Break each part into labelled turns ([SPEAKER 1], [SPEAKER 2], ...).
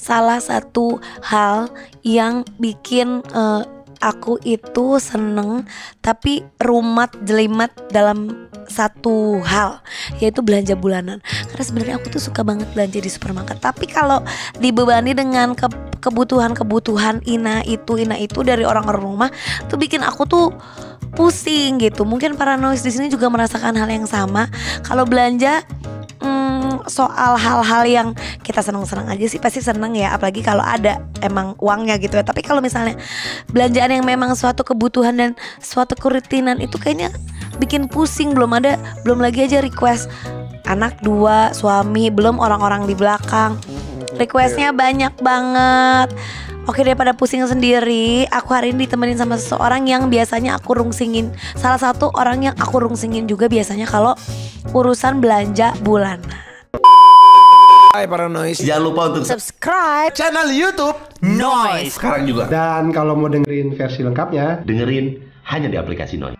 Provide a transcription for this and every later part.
[SPEAKER 1] salah satu hal yang bikin uh, aku itu seneng tapi rumat jelimet dalam satu hal yaitu belanja bulanan karena sebenarnya aku tuh suka banget belanja di supermarket tapi kalau dibebani dengan ke kebutuhan-kebutuhan ina itu ina itu dari orang-orang rumah tuh bikin aku tuh pusing gitu mungkin para noise di sini juga merasakan hal yang sama kalau belanja hmm, soal hal-hal yang kita senang-senang aja sih pasti senang ya apalagi kalau ada emang uangnya gitu ya tapi kalau misalnya belanjaan yang memang suatu kebutuhan dan suatu kerutinan itu kayaknya bikin pusing belum ada belum lagi aja request anak dua suami belum orang-orang di belakang requestnya iya. banyak banget Oke daripada pusing sendiri, aku hari ini ditemenin sama seseorang yang biasanya aku rungsingin. Salah satu orang yang aku rungsingin juga biasanya kalau urusan belanja bulanan. Hai para noise. Jangan lupa untuk subscribe
[SPEAKER 2] channel YouTube Noise sekarang juga. Dan kalau mau dengerin versi lengkapnya, dengerin hanya di aplikasi Noise.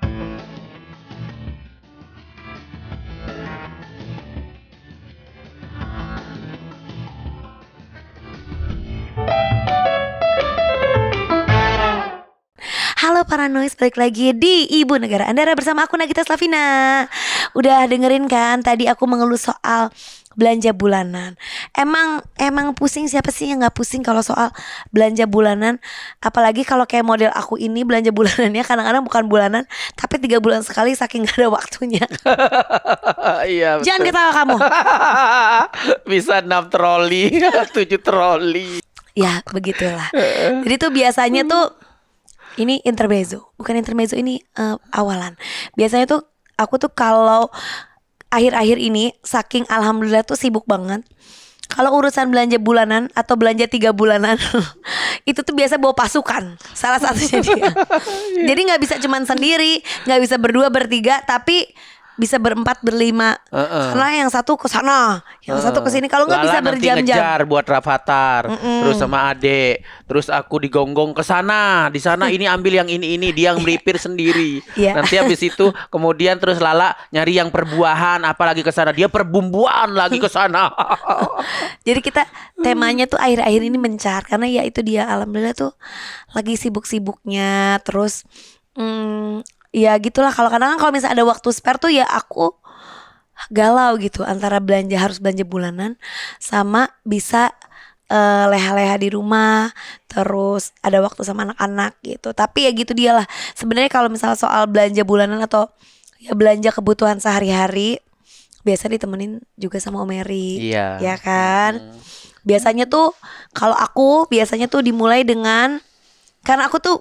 [SPEAKER 1] Halo para noise, balik lagi di Ibu Negara Andara bersama aku Nagita Slavina udah dengerin kan tadi aku mengeluh soal belanja bulanan. Emang emang pusing siapa sih yang nggak pusing kalau soal belanja bulanan? Apalagi kalau kayak model aku ini belanja bulanannya kadang-kadang bukan bulanan, tapi tiga bulan sekali saking gak ada waktunya.
[SPEAKER 2] iya. Jangan ketawa kamu. Bisa enam troli, tujuh troli.
[SPEAKER 1] Ya begitulah. Jadi tuh biasanya tuh ini intermezzo, bukan intermezzo ini uh, awalan. Biasanya tuh aku tuh kalau akhir-akhir ini saking alhamdulillah tuh sibuk banget kalau urusan belanja bulanan atau belanja tiga bulanan itu tuh biasa bawa pasukan salah satunya dia iya. jadi nggak bisa cuman sendiri nggak bisa berdua bertiga tapi bisa berempat berlima
[SPEAKER 2] uh -uh. karena
[SPEAKER 1] yang satu ke sana yang uh satu ke sini kalau nggak bisa berjam-jam
[SPEAKER 2] buat Rafathar mm -mm. terus sama ade terus aku digonggong ke sana di sana ini ambil yang ini ini dia yang melipir sendiri yeah. nanti habis itu kemudian terus lala nyari yang perbuahan apalagi ke sana dia perbumbuan lagi ke sana jadi kita temanya tuh akhir-akhir
[SPEAKER 1] ini mencar karena ya itu dia alhamdulillah tuh lagi sibuk-sibuknya terus hmm, ya gitulah kalau kadang, kadang kalau misalnya ada waktu spare tuh ya aku galau gitu antara belanja harus belanja bulanan sama bisa leha leha-leha di rumah terus ada waktu sama anak-anak gitu tapi ya gitu dialah sebenarnya kalau misalnya soal belanja bulanan atau ya belanja kebutuhan sehari-hari biasa ditemenin juga sama Omeri iya. ya kan biasanya tuh kalau aku biasanya tuh dimulai dengan karena aku tuh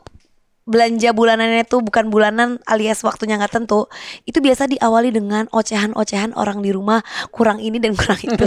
[SPEAKER 1] belanja bulanannya itu bukan bulanan alias waktunya nggak tentu itu biasa diawali dengan ocehan-ocehan orang di rumah kurang ini dan kurang itu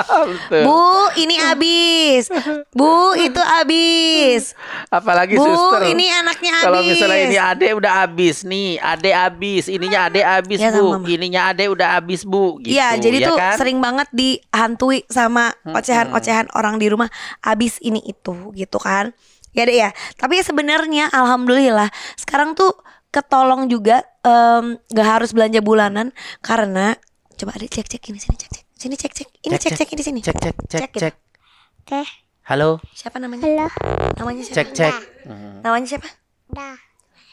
[SPEAKER 1] bu ini habis bu itu habis apalagi bu suster, ini anaknya habis kalau misalnya ini
[SPEAKER 2] ade udah habis nih ade habis ininya ade habis ya, bu sama. ininya ade udah habis bu iya, gitu, ya jadi ya tuh kan? sering
[SPEAKER 1] banget dihantui sama ocehan-ocehan orang di rumah habis ini itu gitu kan ya deh ya. Tapi sebenarnya alhamdulillah sekarang tuh ketolong juga um, gak harus belanja bulanan karena coba ada cek cek ini sini cek cek sini cek cek ini cek cek, ini sini cek cek
[SPEAKER 2] cek cek, cek. cek. Gitu. halo
[SPEAKER 1] siapa namanya halo namanya siapa cek cek da. namanya siapa da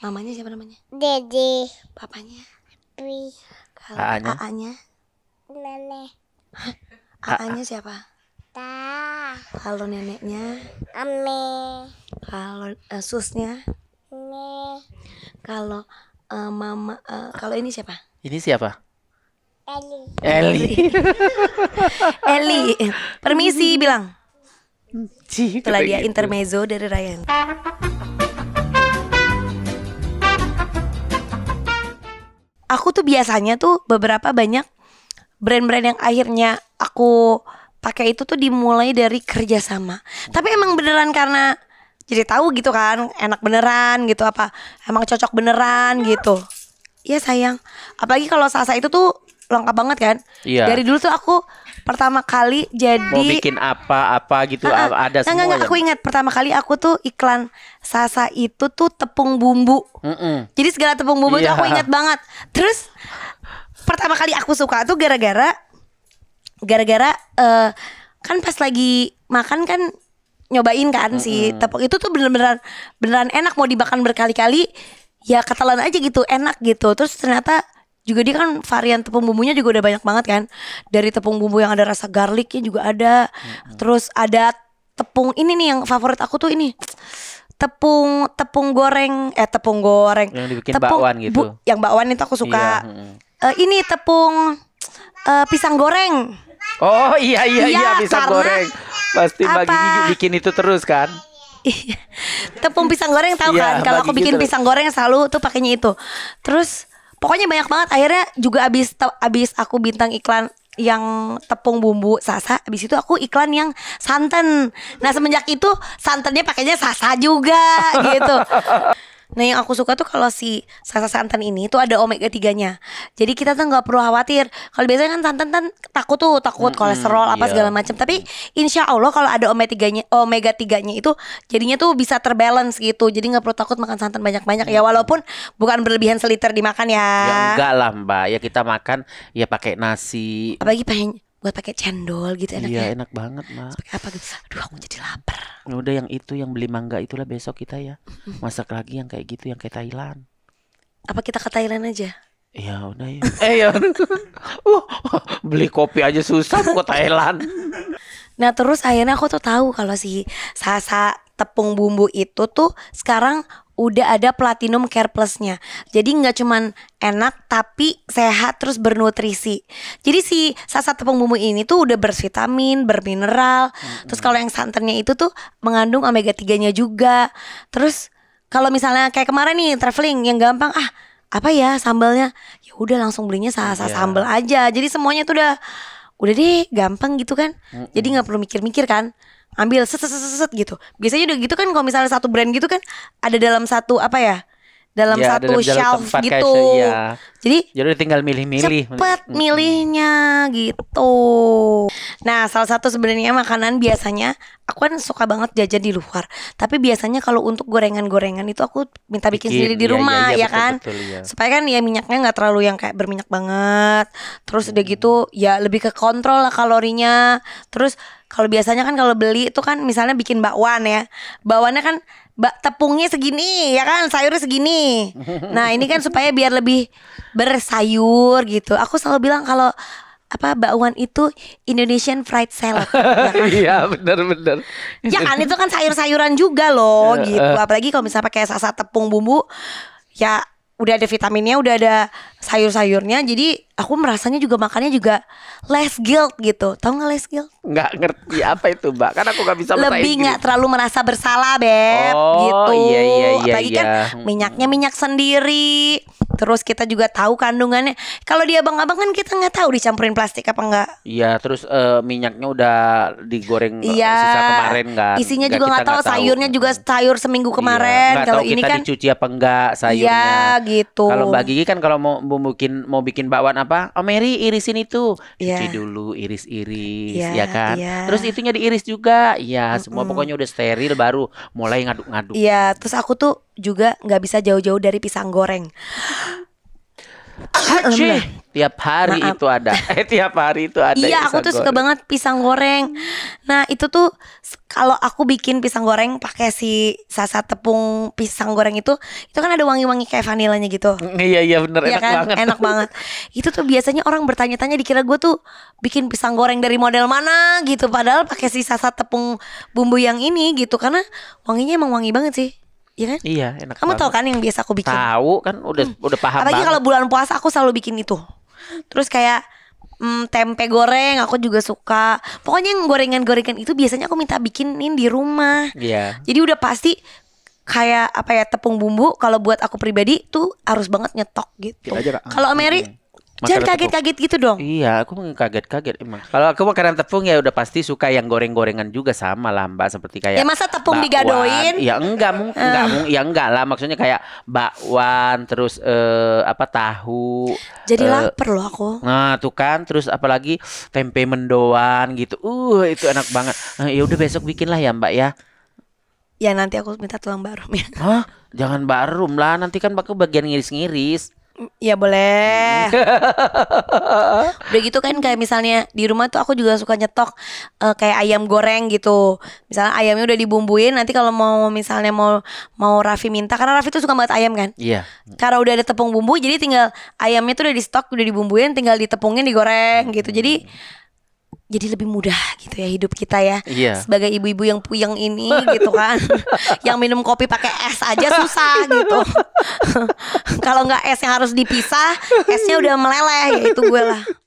[SPEAKER 1] mamanya siapa namanya dede papanya Pri Aanya Aanya
[SPEAKER 2] Nenek
[SPEAKER 1] Aanya siapa Tata. Halo neneknya.
[SPEAKER 2] Ame.
[SPEAKER 1] Halo uh, susnya.
[SPEAKER 2] Ame.
[SPEAKER 1] Kalau uh, mama uh, kalau ini siapa? Ini siapa? Eli. Eli. Eli. Permisi bilang. setelah dia intermezzo dari Ryan. Aku tuh biasanya tuh beberapa banyak brand-brand yang akhirnya aku pakai itu tuh dimulai dari kerjasama. Tapi emang beneran karena jadi tahu gitu kan, enak beneran gitu apa, emang cocok beneran gitu. Iya sayang, apalagi kalau sasa itu tuh lengkap banget kan. Iya. Dari dulu tuh aku pertama kali jadi mau bikin
[SPEAKER 2] apa-apa gitu uh -uh. ada semua. Enggak ya? aku ingat
[SPEAKER 1] pertama kali aku tuh iklan sasa itu tuh tepung bumbu. Mm -mm. Jadi segala tepung bumbu yeah. itu iya. aku ingat banget. Terus pertama kali aku suka tuh gara-gara gara-gara uh, kan pas lagi makan kan nyobain kan mm -hmm. si tepok itu tuh bener-beneran beneran enak mau dimakan berkali-kali ya ketelan aja gitu enak gitu terus ternyata juga dia kan varian tepung bumbunya juga udah banyak banget kan dari tepung bumbu yang ada rasa garlicnya juga ada hmm terus ada tepung ini nih yang favorit aku tuh ini tepung tepung goreng eh tepung goreng yang dibikin tepung, bakwan gitu bu, yang bakwan itu aku suka
[SPEAKER 2] iya,
[SPEAKER 1] uh, ini tepung uh, pisang goreng.
[SPEAKER 2] Oh iya iya iya, iya pisang goreng. Pasti apa? bagi bikin itu terus kan? Iya.
[SPEAKER 1] tepung pisang goreng tahu iya, kan? Kalau aku bikin gitu. pisang goreng selalu tuh pakainya itu. Terus pokoknya banyak banget akhirnya juga abis habis aku bintang iklan yang tepung bumbu sasa habis itu aku iklan yang santan nah semenjak itu santannya pakainya sasa juga gitu Nah yang aku suka tuh kalau si sasa santan ini tuh ada omega 3 nya. Jadi kita tuh gak perlu khawatir. Kalau biasanya kan santan kan takut tuh takut -hmm, kolesterol apa iya. segala macam. Tapi insya Allah kalau ada omega 3 nya omega tiganya itu jadinya tuh bisa terbalance gitu. Jadi gak perlu takut makan santan banyak banyak. Ya walaupun bukan berlebihan seliter dimakan ya. Ya
[SPEAKER 2] enggak lah mbak. Ya kita makan ya pakai nasi. Apalagi
[SPEAKER 1] pengen buat pakai cendol gitu enak Iya enak
[SPEAKER 2] banget mbak. Pakai apa gitu? Aduh aku jadi lapar. Ya udah yang itu yang beli mangga itulah besok kita ya masak lagi yang kayak gitu yang kayak Thailand
[SPEAKER 1] apa kita ke Thailand aja
[SPEAKER 2] Iya udah ya. eh ya. beli kopi aja susah ke Thailand.
[SPEAKER 1] Nah terus akhirnya aku tuh tahu kalau si Sasa tepung bumbu itu tuh sekarang udah ada Platinum Care Plusnya. Jadi nggak cuman enak tapi sehat terus bernutrisi. Jadi si salah satu pembumbu ini tuh udah bervitamin, bermineral. Mm -hmm. Terus kalau yang santannya itu tuh mengandung omega 3-nya juga. Terus kalau misalnya kayak kemarin nih traveling yang gampang ah apa ya sambalnya? Ya udah langsung belinya sasa yeah. sambal aja. Jadi semuanya tuh udah udah deh gampang gitu kan. Mm -hmm. Jadi nggak perlu mikir-mikir kan ambil set set set, set gitu. Biasanya udah gitu kan kalau misalnya satu brand gitu kan ada dalam satu apa ya? Dalam ya, satu dalam shelf gitu. Iya.
[SPEAKER 2] Jadi jadi tinggal milih-milih. Cepet hmm.
[SPEAKER 1] milihnya gitu. Nah, salah satu sebenarnya makanan biasanya aku kan suka banget jajan di luar. Tapi biasanya kalau untuk gorengan-gorengan itu aku minta bikin, bikin sendiri di iya, iya, rumah ya, ya, ya betul, kan. Betul, ya. Supaya kan ya minyaknya nggak terlalu yang kayak berminyak banget. Terus hmm. udah gitu ya lebih ke kontrol lah kalorinya. Terus kalau biasanya kan kalau beli itu kan misalnya bikin bakwan ya. Bakwannya kan bak tepungnya segini ya kan, sayurnya segini. Nah, ini kan supaya biar lebih bersayur gitu. Aku selalu bilang kalau apa bakwan itu Indonesian fried salad. Ya kan? Iya
[SPEAKER 2] benar-benar. Ya kan itu kan
[SPEAKER 1] sayur-sayuran juga loh iya, gitu. Eh. Apalagi kalau misalnya pakai sasa tepung bumbu, ya udah ada vitaminnya, udah ada sayur-sayurnya. Jadi aku merasanya juga makannya juga less guilt gitu. tau nggak less guilt?
[SPEAKER 2] Nggak ngerti apa itu, Mbak. Kan aku nggak bisa Lebih nggak gitu.
[SPEAKER 1] terlalu merasa bersalah, Beb. Oh, iya, gitu. Iya, iya, iya, Apalagi iya. kan minyaknya minyak sendiri. Terus kita juga tahu kandungannya. Kalau dia abang-abang kan kita nggak tahu dicampurin
[SPEAKER 2] plastik apa enggak. Iya, terus uh, minyaknya udah digoreng eh, iya, sisa kemarin kan. nggak? Isinya juga nggak tahu, sayurnya
[SPEAKER 1] juga sayur seminggu iya, kemarin. Iya, kalau ini kita kan
[SPEAKER 2] dicuci apa enggak sayurnya. Iya, gitu. Kalau Mbak Gigi kan kalau mau, mau bikin mau bikin bakwan apa? Oh Mary irisin itu, iya. cuci dulu, iris-iris, yeah, ya kan. Yeah. Terus itunya diiris juga, ya mm -mm. semua pokoknya udah steril baru mulai ngaduk-ngaduk. Iya, -ngaduk.
[SPEAKER 1] yeah, terus aku tuh juga nggak bisa jauh-jauh dari pisang goreng. Aceh.
[SPEAKER 2] Tiap hari Maaf. itu ada. Eh tiap hari itu ada. Iya, aku tuh goreng. suka
[SPEAKER 1] banget pisang goreng. Nah, itu tuh kalau aku bikin pisang goreng pakai si sasa tepung pisang goreng itu, itu kan ada wangi-wangi kayak vanilanya gitu. Mm, iya, iya bener iya, enak kan? banget. Enak banget. itu tuh biasanya orang bertanya-tanya dikira gue tuh bikin pisang goreng dari model mana gitu, padahal pakai si sasa tepung bumbu yang ini gitu karena wanginya emang wangi banget sih. Iya kan?
[SPEAKER 2] Iya, enak. Kamu tau tahu kan yang biasa aku bikin? Tahu kan, udah hmm. udah paham. Apalagi kalau
[SPEAKER 1] bulan puasa aku selalu bikin itu. Terus kayak mm, tempe goreng aku juga suka. Pokoknya yang gorengan-gorengan itu biasanya aku minta bikinin di rumah. Iya. Jadi udah pasti kayak apa ya tepung bumbu kalau buat aku pribadi tuh harus banget nyetok gitu. Kalau Mary hmm.
[SPEAKER 2] Jangan kaget-kaget gitu dong. Iya, aku kaget-kaget emang. Kalau aku makanan tepung ya udah pasti suka yang goreng-gorengan juga sama lah Mbak seperti kayak Ya masa
[SPEAKER 1] tepung bakwan. digadoin?
[SPEAKER 2] Ya enggak mungkin, uh. enggak Ya enggak lah maksudnya kayak bakwan terus eh, apa tahu. Jadi uh, lapar loh aku. Nah, tuh kan terus apalagi tempe mendoan gitu. Uh, itu enak banget. Nah, ya udah besok bikin lah ya Mbak ya.
[SPEAKER 1] Ya nanti aku minta tulang barum
[SPEAKER 2] ya. Hah? Jangan barum lah, nanti kan bakal bagian ngiris-ngiris
[SPEAKER 1] ya boleh. Udah gitu kan kayak misalnya di rumah tuh aku juga suka nyetok uh, kayak ayam goreng gitu. Misalnya ayamnya udah dibumbuin, nanti kalau mau misalnya mau mau Raffi minta karena Raffi tuh suka banget ayam kan. Iya. Karena udah ada tepung bumbu, jadi tinggal ayamnya tuh udah di stok, udah dibumbuin, tinggal ditepungin, digoreng gitu. Jadi jadi lebih mudah gitu ya hidup kita ya iya. sebagai ibu-ibu yang puyeng ini gitu kan yang minum kopi pakai es aja susah gitu kalau nggak es yang harus dipisah esnya udah meleleh ya itu gue lah